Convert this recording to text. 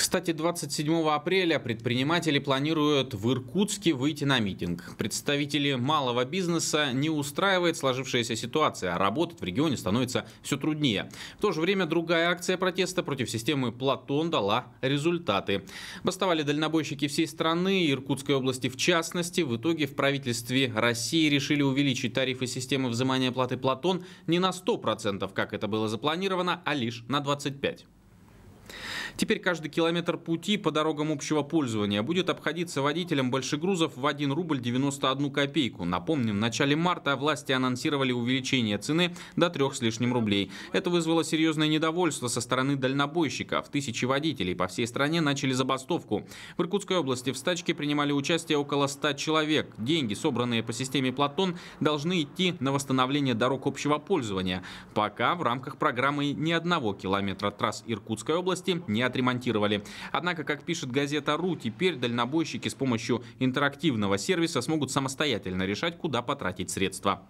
Кстати, 27 апреля предприниматели планируют в Иркутске выйти на митинг. Представители малого бизнеса не устраивает сложившаяся ситуация, а работать в регионе становится все труднее. В то же время другая акция протеста против системы «Платон» дала результаты. Бастовали дальнобойщики всей страны и Иркутской области в частности. В итоге в правительстве России решили увеличить тарифы системы взимания платы «Платон» не на 100%, как это было запланировано, а лишь на 25%. Теперь каждый километр пути по дорогам общего пользования будет обходиться водителям большегрузов в 1 рубль 91 копейку. Напомним, в начале марта власти анонсировали увеличение цены до трех с лишним рублей. Это вызвало серьезное недовольство со стороны дальнобойщиков. Тысячи водителей по всей стране начали забастовку. В Иркутской области в стачке принимали участие около 100 человек. Деньги, собранные по системе «Платон», должны идти на восстановление дорог общего пользования. Пока в рамках программы ни одного километра трасс Иркутской области области не отремонтировали. Однако, как пишет газета «Ру», теперь дальнобойщики с помощью интерактивного сервиса смогут самостоятельно решать, куда потратить средства.